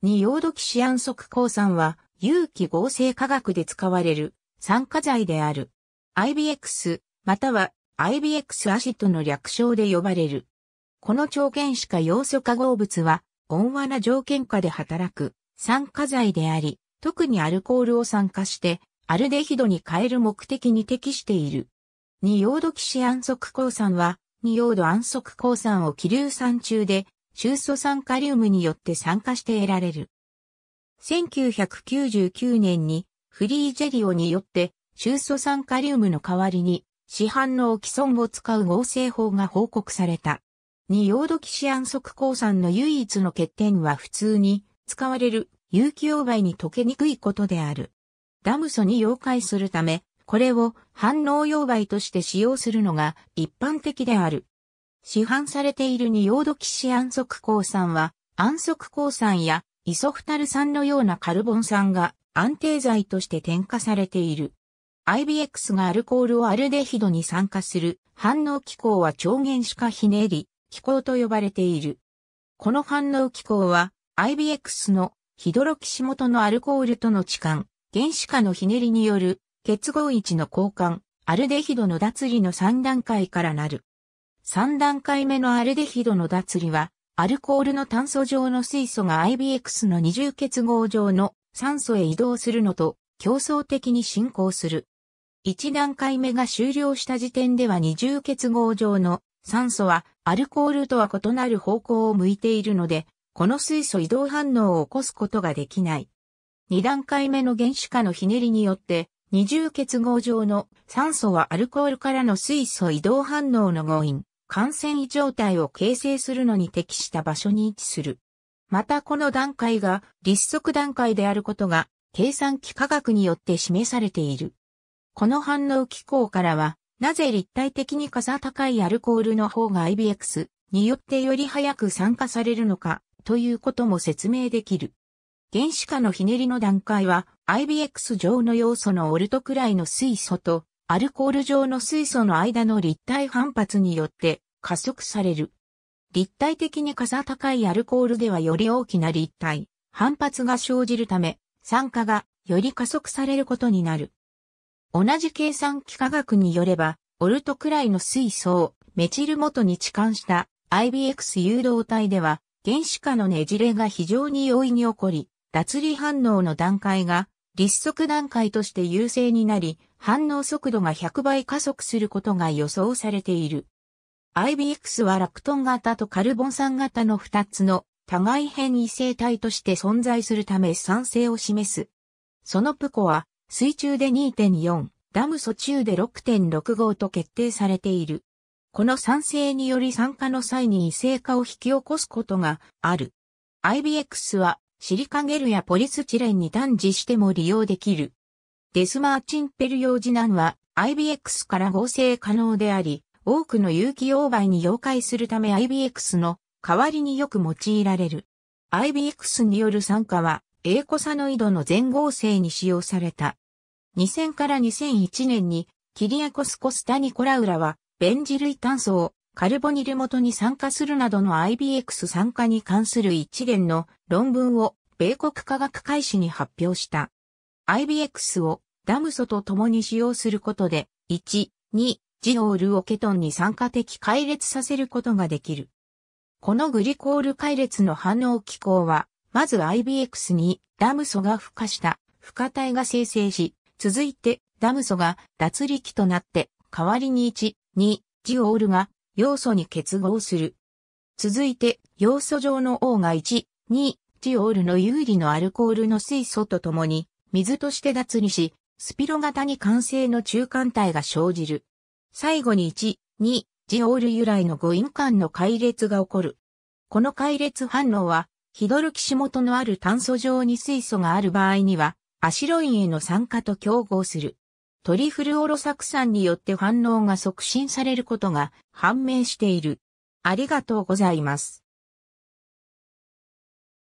二葉土ドキシアン側鉱酸は有機合成化学で使われる酸化剤である。IBX または IBX アシッの略称で呼ばれる。この条件しか要素化合物は温和な条件下で働く酸化剤であり、特にアルコールを酸化してアルデヒドに変える目的に適している。二葉土ドキシアン側鉱酸は二葉土安息鉱酸を気流酸中で中素酸カリウムによって酸化して得られる。1999年にフリージェリオによって中素酸カリウムの代わりに市販のオキソンを使う合成法が報告された。二ヨードキシアン鉱酸の唯一の欠点は普通に使われる有機溶媒に溶けにくいことである。ダム素に溶解するため、これを反応溶媒として使用するのが一般的である。市販されている二葉土騎士安息鉱酸は、安息鉱酸やイソフタル酸のようなカルボン酸が安定剤として添加されている。IBX がアルコールをアルデヒドに酸化する反応機構は超原子化ひねり機構と呼ばれている。この反応機構は IBX のヒドロキシ元のアルコールとの置換、原子化のひねりによる結合位置の交換、アルデヒドの脱離の3段階からなる。3段階目のアルデヒドの脱離は、アルコールの炭素上の水素が IBX の二重結合上の酸素へ移動するのと競争的に進行する。1段階目が終了した時点では二重結合上の酸素はアルコールとは異なる方向を向いているので、この水素移動反応を起こすことができない。2段階目の原子化のひねりによって、二重結合上の酸素はアルコールからの水素移動反応の合因。感染異常体を形成するのに適した場所に位置する。またこの段階が立足段階であることが計算機科学によって示されている。この反応機構からは、なぜ立体的にか高いアルコールの方が IBX によってより早く酸化されるのかということも説明できる。原子化のひねりの段階は IBX 上の要素のオルトくらいの水素とアルコール上の水素の間の立体反発によって加速される。立体的にかさ高いアルコールではより大きな立体、反発が生じるため、酸化がより加速されることになる。同じ計算機科学によれば、オルトくらいの水素をメチル元に置換した IBX 誘導体では、原子化のねじれが非常に容易に起こり、脱離反応の段階が立速段階として優勢になり、反応速度が100倍加速することが予想されている。IBX はラクトン型とカルボン酸型の2つの互い変異生体として存在するため酸性を示す。そのプコは水中で2.4、ダム素中で6.65と決定されている。この酸性により酸化の際に異性化を引き起こすことがある。IBX はシリカゲルやポリスチレンに端児しても利用できる。デスマーチンペルヨージナンは IBX から合成可能であり、多くの有機溶媒に溶解するため IBX の代わりによく用いられる。IBX による酸化は、エーコサノイドの全合成に使用された。2000から2001年に、キリアコスコスタニコラウラは、ベンジ類炭素をカルボニル元に酸化するなどの IBX 酸化に関する一連の論文を米国科学会誌に発表した。IBX をダムソと共に使用することで、1、2、ジオールをケトンに酸化的解列させることができる。このグリコール解列の反応機構は、まず IBX にダム素が孵化した孵化体が生成し、続いてダム素が脱力となって、代わりに1、2、ジオールが要素に結合する。続いて、要素上の O が1、2、ジオールの有利のアルコールの水素とともに、水として脱離し、スピロ型に完成の中間体が生じる。最後に1、2、ジオール由来の誤飲間の解列が起こる。この解列反応は、ヒドルキシ元のある炭素上に水素がある場合には、アシロインへの酸化と競合する。トリフルオロ酢酸によって反応が促進されることが判明している。ありがとうございます。